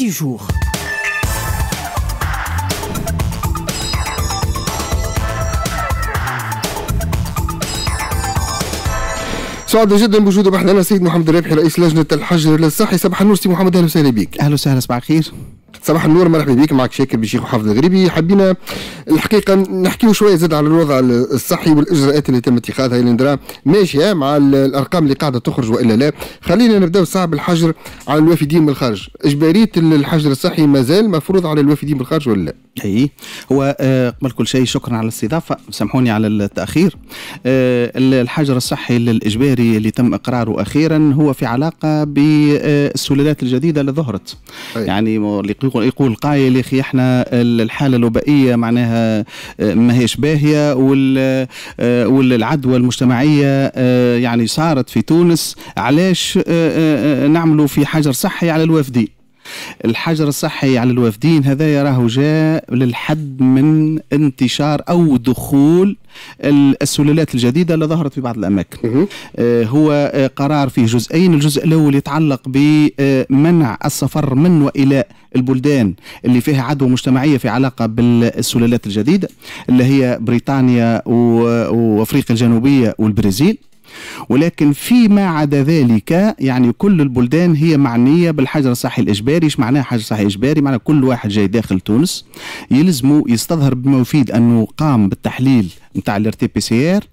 du jour. سعد جدا بوجود معنا سيد محمد الربحي رئيس لجنه الحجر الصحي صباح النور سي محمد اهلا وسهلا بك اهلا وسهلا صباح الخير صباح النور مرحبا بك معك شاكر بشيخ وحافظ الغريبي حبينا الحقيقه نحكيو شويه زاد على الوضع الصحي والاجراءات اللي تم اتخاذها اللي ندرا ماشيه مع الارقام اللي قاعده تخرج والا لا خلينا نبداو صعب الحجر على الوافدين من الخارج اجباريه الحجر الصحي مازال مفروض على الوافدين من الخارج ولا لا اي هو آه، قبل كل شيء شكرا على الاستضافه سامحوني على التاخير آه، الحجر الصحي الاجباري اللي تم اقراره اخيرا هو في علاقه بالسلالات الجديده اللي ظهرت أي. يعني يقول قايل يا اخي احنا الحاله الوبائيه معناها آه، ماهيش باهيه آه، والعدوى المجتمعيه آه، يعني صارت في تونس علاش نعملوا في حجر صحي على الوافدين الحجر الصحي على الوافدين هذا يراه جاء للحد من انتشار او دخول السلالات الجديده اللي ظهرت في بعض الاماكن آه، هو آه، قرار فيه جزئين الجزء الاول يتعلق بمنع آه، السفر من والى البلدان اللي فيها عدوى مجتمعيه في علاقه بالسلالات الجديده اللي هي بريطانيا وافريقيا الجنوبيه والبرازيل ولكن فيما عدا ذلك يعني كل البلدان هي معنية بالحجر الصحي الإجباري إيش معناها حجر صحي إجباري معناها كل واحد جاي داخل تونس يلزمه يستظهر بما يفيد أنه قام بالتحليل نتاع الار تي بي سي ار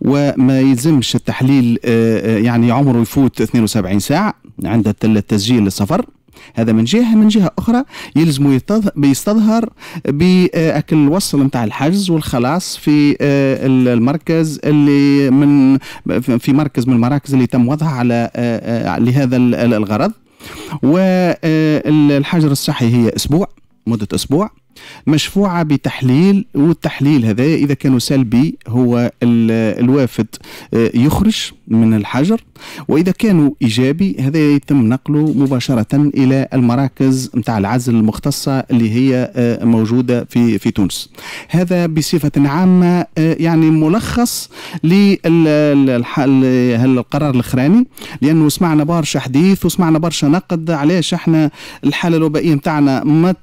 وما يلزمش التحليل آه، آه، يعني عمره يفوت 72 ساعه عند التسجيل للسفر هذا من جهه من جهه اخرى يلزم يستظهر باكل الوصل نتاع الحجز والخلاص في آه، المركز اللي من في مركز من المراكز اللي تم وضعها على آه، آه، لهذا الغرض والحجر الصحي هي اسبوع مده اسبوع مشفوعة بتحليل والتحليل هذا إذا كانوا سلبي هو الوافد آه، يخرج من الحجر وإذا كانوا إيجابي هذا يتم نقله مباشرة إلى المراكز نتاع العزل المختصة اللي هي آه، موجودة في في تونس هذا بصفة عامة آه، يعني ملخص للقرار الاخراني لانه سمعنا برشا حديث وسمعنا برشا نقد علاش احنا الحاله الوبائيه نتاعنا ما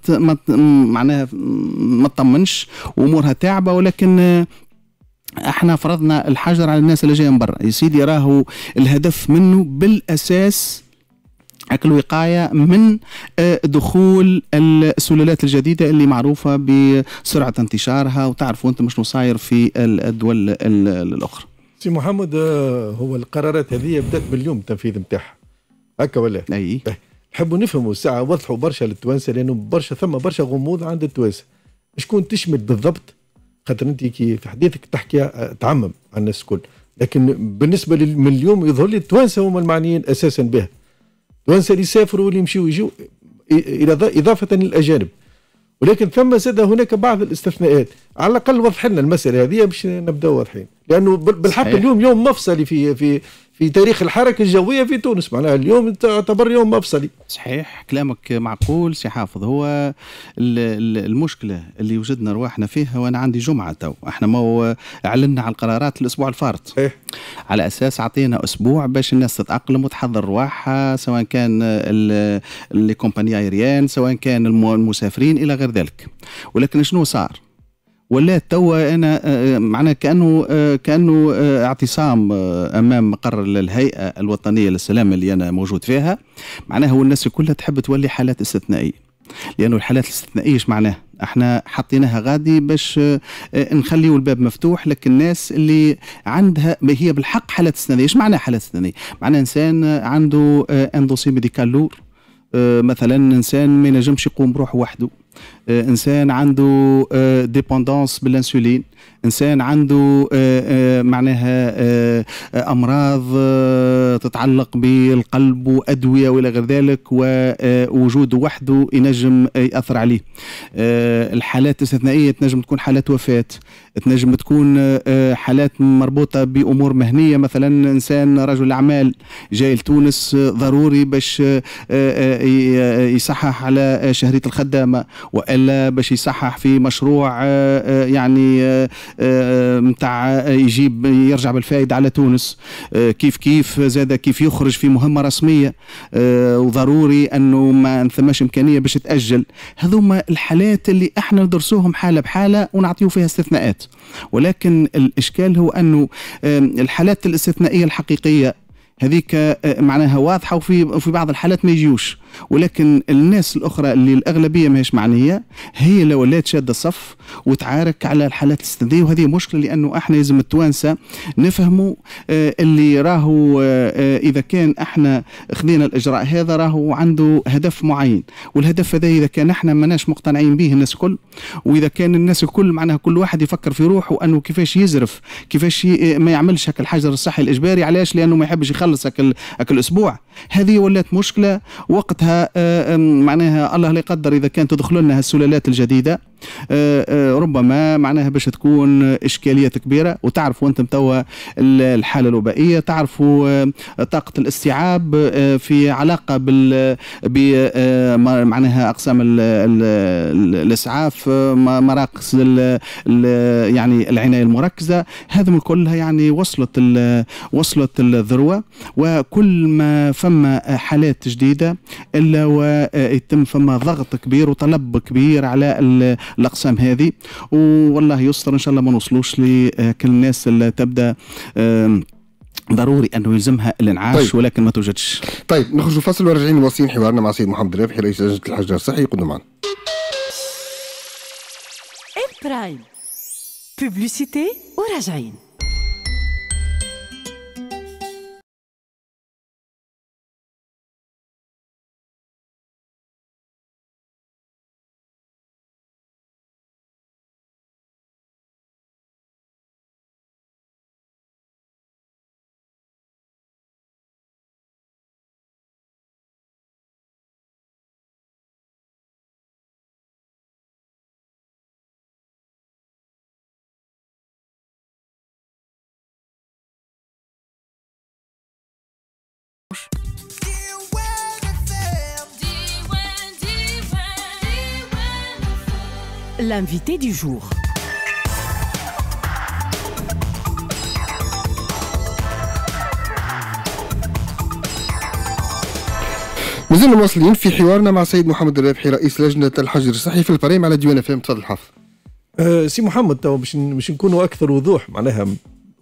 معناها ما تطمنش وامورها تعبه ولكن احنا فرضنا الحجر على الناس اللي جايه من برا يا سيدي راهو الهدف منه بالاساس اكل وقايه من آه، دخول السلالات الجديده اللي معروفه بسرعه انتشارها وتعرفوا انتم شنو صاير في الدول الاخرى. سي محمد آه، هو القرارات هذه بدات باليوم التنفيذ نتاعها. هكا ولا؟ اي إيه. نحبوا نفهموا الساعه وضحوا برشا للتوانسه لانه برشا ثم برشا غموض عند التوانسه شكون تشمل بالضبط خاطر انت كي في حديثك تحكي آه، تعمم على الناس الكل لكن بالنسبه من اليوم يظهر لي التوانسه هما المعنيين اساسا بها التوانسه اللي يسافروا واللي يمشيوا يجوا اضافه للاجانب ولكن ثم زاد هناك بعض الاستثناءات على الاقل وضح لنا المساله هذه باش نبداو واضحين لانه بالحق صحيح. اليوم يوم مفصلي في في في تاريخ الحركه الجويه في تونس معناها اليوم تعتبر يوم مفصلي صحيح كلامك معقول سي حافظ هو المشكله اللي وجدنا رواحنا فيها وانا عندي جمعه تو احنا ما اعلنا على القرارات الاسبوع الفارط إيه؟ على اساس اعطينا اسبوع باش الناس تتاقلم وتحضر رواحها سواء كان لي كومباني ايريان سواء كان المسافرين الى غير ذلك ولكن شنو صار ولا توا انا آه، آه، معناها كانه آه، كانه اعتصام امام مقر الهيئه الوطنيه للسلامه اللي انا موجود فيها معناها هو الناس كلها تحب تولي حالات استثنائيه لانه الحالات الاستثنائيه ايش معناها احنا حطيناها غادي باش نخليو الباب مفتوح لك الناس اللي عندها ما هي بالحق حالات استثنائيه ايش معناها حالات استثنائيه معناها انسان عنده اندوسي ميديكال لور مثلا انسان ما ينجمش يقوم بروحه وحده آه، انسان عنده ديبوندونس آه، بالانسولين انسان عنده آه، معناها امراض تتعلق بالقلب وادويه والى غير ذلك ووجود وحده ينجم ياثر عليه الحالات الاستثنائيه تنجم تكون حالات وفاه تنجم تكون حالات مربوطه بامور مهنيه مثلا انسان رجل اعمال جاي لتونس ضروري باش يصحح على شهريه الخدامه الا باش يصحح في مشروع آه، آه، يعني نتاع آه، يجيب يرجع بالفائده على تونس كيف كيف زاد كيف يخرج في مهمه رسميه وضروري انه ما ثماش امكانيه باش تاجل هذوما الحالات اللي احنا ندرسوهم حاله بحاله ونعطيو فيها استثناءات ولكن الاشكال هو انه الحالات الاستثنائيه الحقيقيه هذيك آه، معناها واضحه وفي في بعض الحالات ما يجيوش ولكن الناس الاخرى اللي الاغلبيه ماهيش معنيه هي اللي ولات شاده الصف وتعارك على الحالات الاستثنائيه وهذه مشكله لانه احنا لازم التوانسه نفهموا آه، اللي راهو آه، اذا كان احنا خذينا الاجراء هذا راهو عنده هدف معين والهدف هذا اذا كان احنا ماناش مقتنعين به الناس الكل واذا كان الناس الكل معناها كل واحد يفكر في روحه انه كيفاش يزرف كيفاش ما يعملش هكا الحجر الصحي الاجباري علاش لانه ما يحبش يخاف يخلص أكل الاسبوع هذه ولات مشكله وقتها آه، معناها الله لا يقدر اذا كان تدخل لنا السلالات الجديده آه، آه، ربما معناها باش تكون اشكاليات كبيره وتعرفوا انتم توا الحاله الوبائيه تعرفوا آه، طاقه الاستيعاب في علاقه بال معناها اقسام الاسعاف مراكز يعني العنايه المركزه هذا كلها يعني وصلت وصلت الذروه وكل ما فما حالات جديده الا ويتم فما ضغط كبير وطلب كبير على الاقسام هذه والله يستر ان شاء الله ما نوصلوش لكل آه، الناس اللي تبدا ضروري انه يلزمها الانعاش طيب. ولكن ما توجدش. طيب نخرجوا فصل وراجعين واصلين حوارنا مع سيد محمد الرابحي رئيس لجنه الحجر الصحي يقعدوا معنا. برايم بوبليسيتي وراجعين l'invité du jour. مازلنا مواصلين في حوارنا مع سيد محمد الرابحي رئيس لجنه الحجر الصحي في الفريم على ديوان فهم تفضل حافظ. أه سي محمد تو باش باش نكونوا اكثر وضوح معناها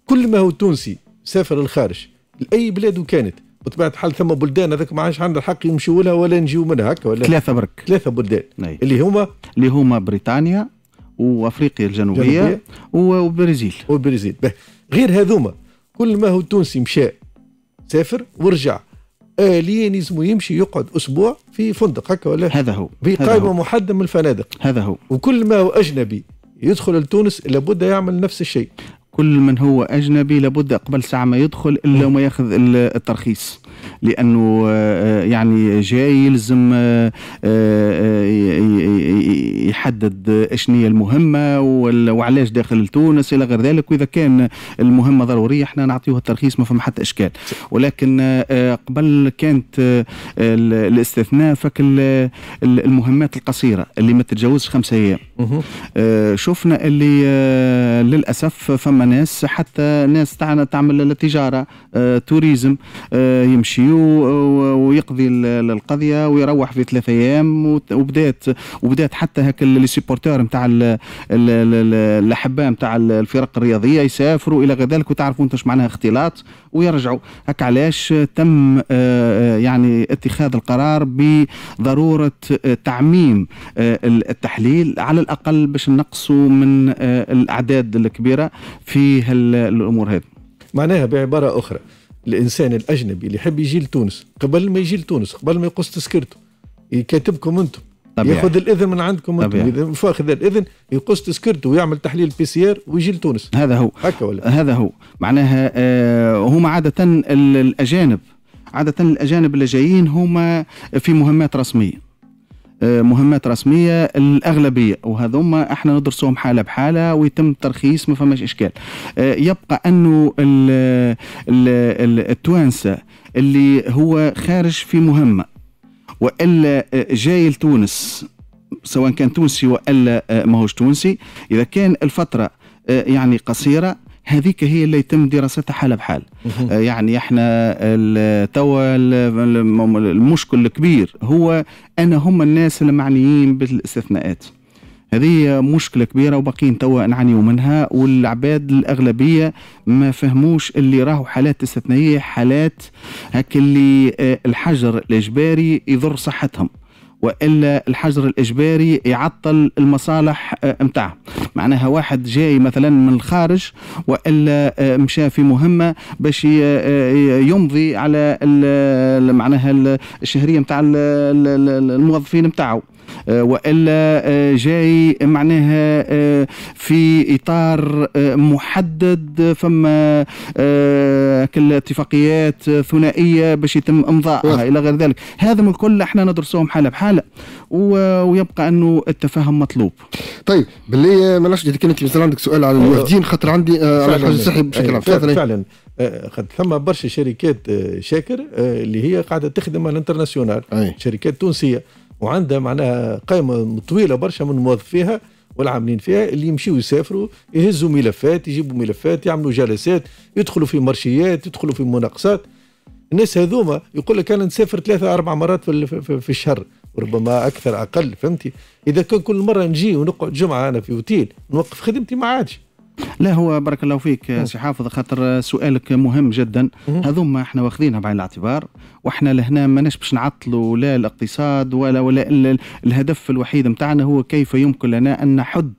كل ما هو تونسي سافر للخارج لاي بلاد كانت بطبيعه الحال ثم بلدان هذاك ما عادش عندنا الحق يمشيوا لها ولا نجيو منها هكا ولا ثلاثه برك ثلاثه بلدان ناي. نعم. اللي هما اللي هما بريطانيا وافريقيا الجنوبيه, الجنوبية وبرازيل وبرازيل غير هذوما كل ما هو تونسي مشى سافر ورجع اليا لازم يمشي يقعد اسبوع في فندق هكا ولا هذا هو في قائمه محدده من الفنادق هذا هو وكل ما هو اجنبي يدخل لتونس لابد يعمل نفس الشيء كل من هو أجنبي لابد قبل ساعة ما يدخل إلا وما ياخذ الترخيص لانه آه، آه، يعني جاي يلزم آه، يحدد هي المهمه وعلاش داخل تونس الى غير ذلك واذا كان المهمه ضروريه احنا نعطيوها الترخيص ما فما حتى اشكال ولكن قبل كانت الاستثناء فك المهمات القصيره اللي ما تتجاوزش خمسة ايام شفنا اللي للاسف فما ناس حتى ناس تعمل التجاره توريزم يمشي يمشي ويقضي القضيه ويروح في ثلاثة ايام وبدات وبدات حتى هكا لي سيبورتور نتاع الاحباء نتاع الفرق الرياضيه يسافروا الى غير ذلك وتعرفوا انتم معناها اختلاط ويرجعوا هكا علاش تم آه، آه، يعني اتخاذ القرار بضروره آه، تعميم التحليل على الاقل باش نقصوا من الاعداد الكبيره في هالامور هذه معناها بعباره اخرى الانسان الاجنبي اللي يحب يجي لتونس قبل ما يجي لتونس قبل ما يقص تذكرته يكاتبكم انتم طبيعي. ياخذ الاذن من عندكم انتم فاخذ الاذن يقص تذكرته ويعمل تحليل بي سي ار ويجي لتونس هذا هو هكا ولا هذا هو معناها آه، هم عاده الاجانب عاده الاجانب اللي جايين هما في مهمات رسميه آه، مهمات رسميه الاغلبيه وهذوما احنا ندرسهم حاله بحاله ويتم الترخيص ما فماش اشكال آه، يبقى انه التوانسه اللي هو خارج في مهمه والا آه، جاي لتونس سواء كان تونسي والا ماهوش تونسي اذا كان الفتره يعني قصيره هذيك هي اللي يتم دراستها حالة بحال آه، يعني احنا توا المشكل الكبير هو أنا هم الناس المعنيين بالاستثناءات هذه مشكلة كبيرة وباقيين توا نعانيو منها والعباد الأغلبية ما فهموش اللي راهو حالات استثنائية حالات هك اللي آه، الحجر الإجباري يضر صحتهم والا الحجر الاجباري يعطل المصالح نتاعها آه، معناها واحد جاي مثلا من الخارج والا آه، مشى في مهمه باش آه، يمضي على معناها الشهريه نتاع الموظفين نتاعو آه، والا آه، جاي معناها آه، في اطار محدد فما اتفاقيات ثنائيه باش يتم امضائها الى غير ذلك هذا من الكل احنا ندرسوهم حاله بحاله ويبقى انه التفاهم مطلوب طيب باللي ما نعرفش اذا كان انت مثلا عندك سؤال على الموافدين خاطر عندي على الحاج الصحي بشكل عام فعلا, فعلا. خد ثم برشا شركات شاكر اللي هي قاعده تخدم الانترناسيونال شركات تونسيه وعندها معناها قائمه طويله برشا من موظفيها والعاملين فيها اللي يمشيوا يسافروا يهزوا ملفات يجيبوا ملفات يعملوا جلسات يدخلوا في مرشيات يدخلوا في مناقصات الناس هذوما يقول لك انا نسافر ثلاثة أربع مرات في, في, في الشهر ربما أكثر أقل فهمتي إذا كان كل مرة نجي ونقعد جمعة أنا في أوتيل نوقف خدمتي ما عادش لا هو بارك الله فيك سي حافظ خاطر سؤالك مهم جدا هذوما احنا واخذينها بعين الاعتبار واحنا لهنا ماناش باش نعطلوا لا الاقتصاد ولا ولا الهدف الوحيد نتاعنا هو كيف يمكن لنا ان نحد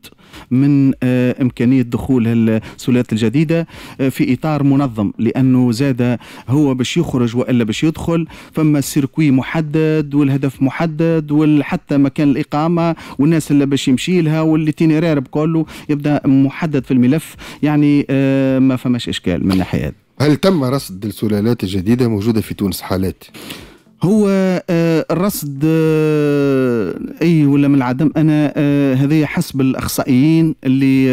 من آه، إمكانية دخول السلالات الجديدة آه، في إطار منظم لأنه زاد هو باش يخرج وإلا باش يدخل فما سيركوي محدد والهدف محدد وحتى مكان الإقامة والناس اللي باش يمشي لها والتينيرير بكله يبدأ محدد في الملف يعني آه، ما فماش إشكال من ناحية هل تم رصد السلالات الجديدة موجودة في تونس حالات؟ هو آه، الرصد آه، اي ولا من العدم انا آه، هذه حسب الاخصائيين اللي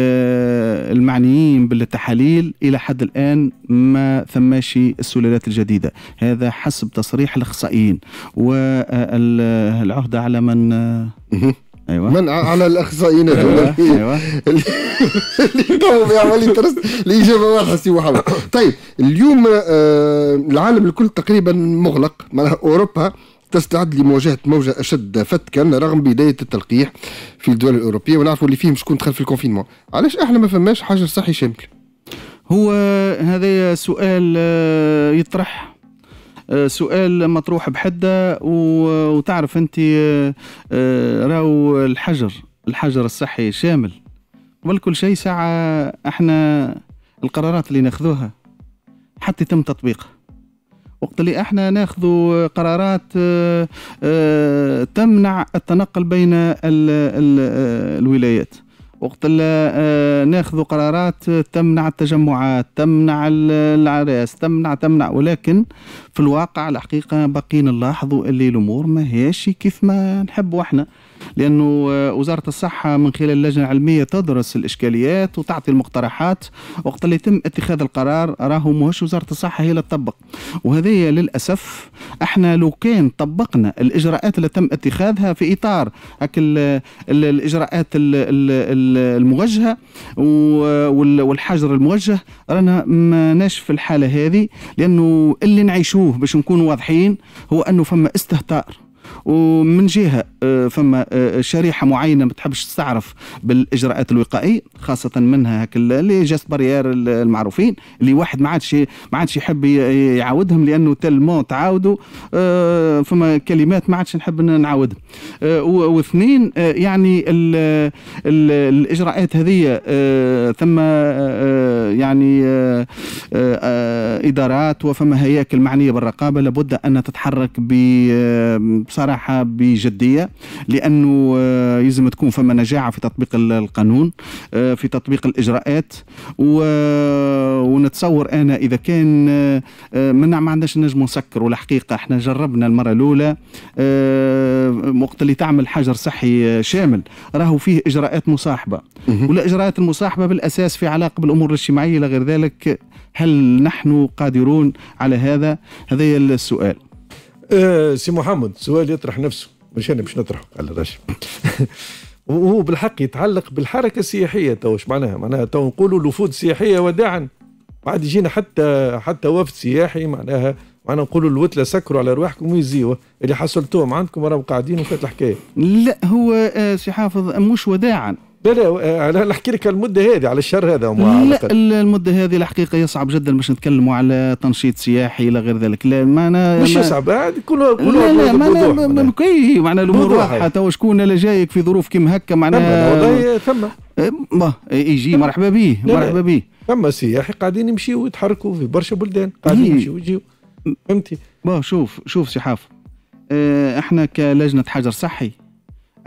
المعنيين بالتحاليل الى حد الان ما ثماش السلالات الجديده هذا حسب تصريح الاخصائيين والعهده على من ايوه من على الاخصائيين ايوه اللي قاموا بعمليه ترس الاجابه واضحه سي محمد طيب اليوم آه، العالم الكل تقريبا مغلق معناها اوروبا تستعد لمواجهه موجه اشد فتكا رغم بدايه التلقيح في الدول الاوروبيه ونعرفوا اللي فيهم شكون دخل في الكونفينمون علاش احنا ما فماش حجر صحي شامل هو هذا سؤال آه، يطرح آه، سؤال مطروح بحده وتعرف انت آه، آه، راو الحجر الحجر الصحي شامل قبل كل شيء ساعة احنا القرارات اللي ناخذوها حتى يتم تطبيقها وقت اللي احنا ناخذ قرارات تمنع التنقل بين الولايات وقت آه، ناخذ قرارات تمنع التجمعات تمنع العراس تمنع تمنع ولكن في الواقع الحقيقة باقيين نلاحظوا اللي الأمور ما هيش كيف ما نحبوا احنا لأنه آه، وزارة الصحة من خلال اللجنه العلميه تدرس الإشكاليات وتعطي المقترحات وقت اللي يتم اتخاذ القرار راهو ماهوش وزارة الصحة هي اللي تطبق وهذه للأسف احنا لو كان طبقنا الإجراءات اللي تم اتخاذها في إطار هك آه، الإجراءات الموجهة والحجر الموجه رانا ماناش في الحالة هذه لأنه اللي نعيشوه باش نكونوا واضحين هو أنه فما استهتار ومن جهه آه، فما آه، شريحه معينه ما تحبش تستعرف بالاجراءات الوقائيه خاصه منها هك لي جاست بارير المعروفين اللي واحد ما عادش ما عادش يحب يعاودهم لانه تلمون تعاودوا آه، فما كلمات ما عادش نحب نعاودها واثنين يعني الـ الـ الاجراءات هذه ثم يعني آه، آه، ادارات وفما هياكل معنيه بالرقابه لابد ان تتحرك آه، بصراحه بجديه لانه يلزم تكون فما نجاعه في تطبيق القانون في تطبيق الاجراءات ونتصور انا اذا كان ما ما عندناش نجم نسكر والحقيقه احنا جربنا المره الاولى وقت اللي تعمل حجر صحي شامل راهو فيه اجراءات مصاحبه والاجراءات المصاحبه بالاساس في علاقه بالامور الاجتماعيه إلى غير ذلك هل نحن قادرون على هذا هذا السؤال أه سي محمد سؤال يطرح نفسه مش أنا باش نطرحه على الرش وهو بالحق يتعلق بالحركة السياحية تو معناها معناها تو نقولوا الوفود السياحيه وداعا بعد يجينا حتى حتى وفد سياحي معناها معنا نقولوا الوتلة سكروا على رواحكم ويزيوا اللي حصلتوهم عندكم وراهم قاعدين وفات الحكاية لا هو آه، سي حافظ مش وداعا لا لا آه، انا نحكي لك المده هذه على الشهر هذا وما لا المده هذه الحقيقه يصعب جدا باش نتكلموا على تنشيط سياحي الى غير ذلك لا معنا مش يصعب كل آه، كلها لا لا معنا كي معنا الامور واضحه تو شكون اللي جايك في ظروف كيم هكا معناها والله ثم أه، ما يجي مرحبا به مرحبا به ثم سياحي قاعدين يمشيوا ويتحركوا في برشا بلدان إيه. قاعدين يمشيوا ويجيوا فهمتي شوف شوف سي حافظ احنا كلجنه حجر صحي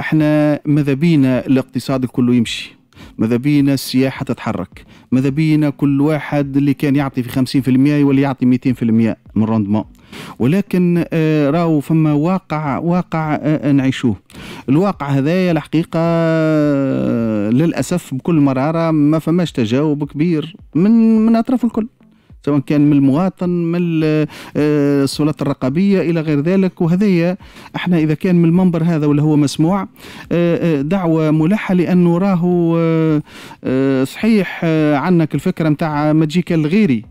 احنا ماذا بينا الاقتصاد كله يمشي ماذا بينا السياحة تتحرك ماذا بينا كل واحد اللي كان يعطي في 50% يولي يعطي 200% من روندمون ولكن راو آه، راهو فما واقع واقع آه، آه، نعيشوه الواقع هذايا الحقيقة للأسف بكل مرارة ما فماش تجاوب كبير من من أطراف الكل سواء كان من المواطن من آه، السلطات الرقابيه الى غير ذلك وهذايا احنا اذا كان من المنبر هذا ولا هو مسموع آه، آه، دعوه ملحه لانه راهو صحيح عنك الفكره نتاع ما تجيك الغيري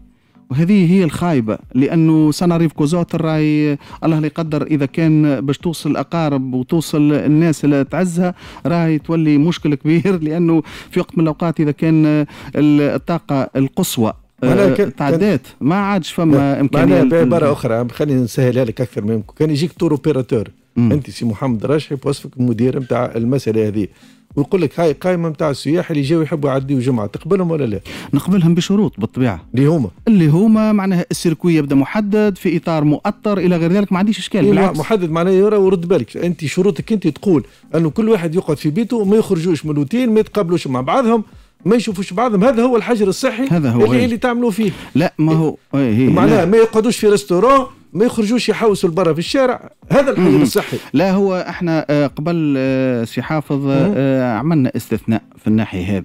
وهذه هي الخايبة لأنه سناريف كوزوت راي الله لا يقدر إذا كان باش توصل أقارب وتوصل الناس اللي تعزها راي تولي مشكل كبير لأنه في وقت من الأوقات إذا كان الطاقة القصوى آه، تعديت ما عادش فما امكانيه معناها بعباره اخرى خلينا نسهلها لك اكثر ما يمكن كان يجيك تور اوبيراتور انت سي محمد راشحي بوصفك المدير نتاع المساله هذه ويقول لك هاي قائمه نتاع السياح اللي جاوا يحبوا يعديوا جمعه تقبلهم ولا لا؟ نقبلهم بشروط بالطبيعه اللي هما اللي هما معناها السيركوي يبدا محدد في اطار مؤطر الى غير ذلك ما عنديش اشكال إيه، بالعكس محدد معناها يرى ورد بالك انت شروطك انت تقول انه كل واحد يقعد في بيته وما يخرجوش من الاوتيل ما يتقابلوش مع بعضهم ما يشوفوش بعضهم هذا هو الحجر الصحي هذا هو اللي, اللي تعملوا فيه لا ما هو ايه, إيه، معناها ما يقعدوش في ريستورون ما يخرجوش يحوسوا البرة في الشارع هذا الحجر الصحي لا هو احنا آه، قبل آه، سي حافظ آه، عملنا استثناء في الناحية هذه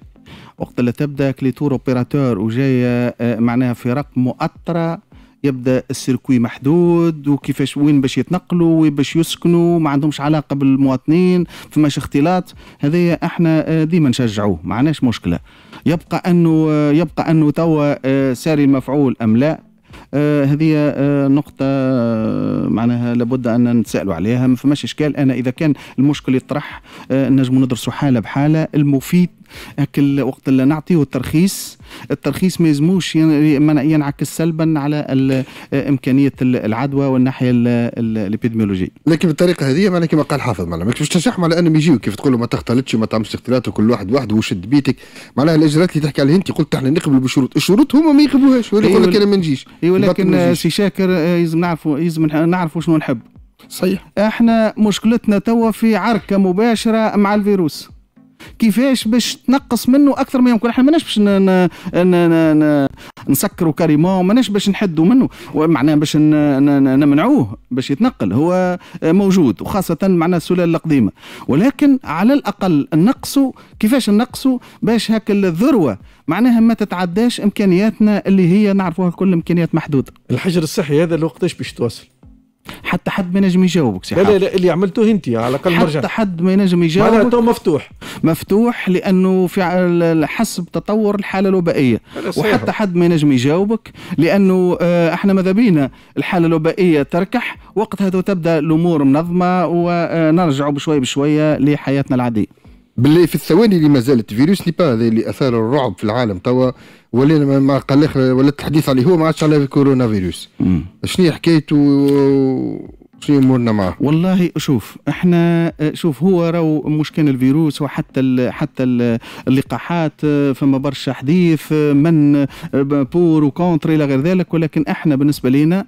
وقت اللي تبدا كلي تور اوبيراتور وجايه معناها في رقم مؤطره يبدا السيركوي محدود وكيفاش وين باش يتنقلوا وين باش يسكنوا ما عندهمش علاقه بالمواطنين فماش اختلاط هذايا احنا آه، ديما نشجعوه ما عندناش مشكله يبقى انه آه، يبقى انه توا آه، ساري المفعول ام لا هذه نقطة معناها لابد أن نتسألوا عليها ما فماش إشكال أنا إذا كان المشكل يطرح نجم ندرسوا حالة بحالة المفيد كل وقت اللي نعطيه الترخيص الترخيص ما يزموش ينعكس سلبا على امكانيه العدوى والناحيه الابيدميولوجيه. لكن بالطريقه هذه معناها كما قال حافظ معناها ماكش تشحم على انهم يجيو كيف تقول ما تختلطش ما تعملش اختلاط وكل واحد وحده وشد بيتك معناها الاجراءات اللي تحكي عليها انت قلت احنا نقبل بشروط الشروط هما ما يقبلوهاش ولا يقول لك أيوة، انا ما نجيش. اي أيوة، ولكن سي شاكر آه، يلزم نعرفوا يلزم نعرفوا شنو نحب. صحيح. احنا مشكلتنا توا في عركه مباشره مع الفيروس. كيفاش باش تنقص منه اكثر ما يمكن احنا ماناش باش نسكروا كاريمون ماناش باش نحدوا منه معناه باش نمنعوه باش يتنقل هو موجود وخاصه معنا السلال القديمه ولكن على الاقل نقصوا كيفاش نقصوا باش هاك الذروه معناها ما تتعداش امكانياتنا اللي هي نعرفوها كل امكانيات محدوده الحجر الصحي هذا الوقتاش باش توصل حتى حد ما ينجم يجاوبك سي لا لا لا اللي عملته انت على الاقل مرجع حتى حد ما ينجم يجاوبك معناته مفتوح مفتوح لانه في حسب تطور الحاله الوبائيه وحتى حد ما ينجم يجاوبك لانه آه، احنا ماذا بينا الحاله الوبائيه تركح وقتها تبدا الامور منظمه ونرجع آه، بشويه بشويه لحياتنا العاديه باللي في الثواني اللي ما زالت فيروس نيبا هذا اللي اثار الرعب في العالم توا ولا ما قال ولا الحديث عليه هو ما عادش على كورونا فيروس شنو حكايته في امورنا معه والله شوف احنا شوف هو راهو مش كان الفيروس وحتى الـ حتى الـ اللقاحات فما برشا حديث من بور وكونتر الى غير ذلك ولكن احنا بالنسبه لنا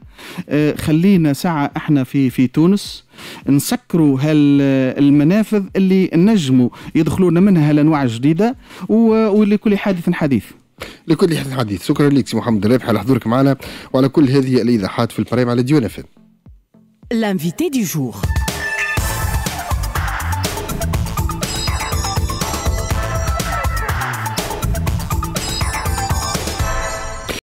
خلينا ساعه احنا في في تونس نسكروا هالمنافذ اللي نجموا يدخلوا لنا منها هالانواع الجديده ولكل حادث حديث لكل حديث شكرا لك سي محمد الرابح على حضورك معنا وعلى كل هذه الايضاحات في البرايم على ديونفن l'invité du jour.